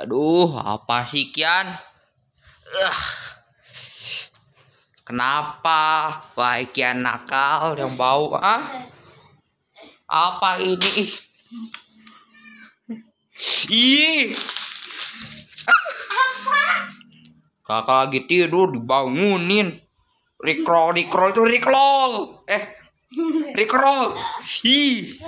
Aduh, apa sih Kian? Ugh. Kenapa? wah Kian nakal yang bau, ah? Apa ini? Ih. Kakak lagi tidur dibangunin. Rikro, rikro itu rikrol. Eh, rikrol. Ih.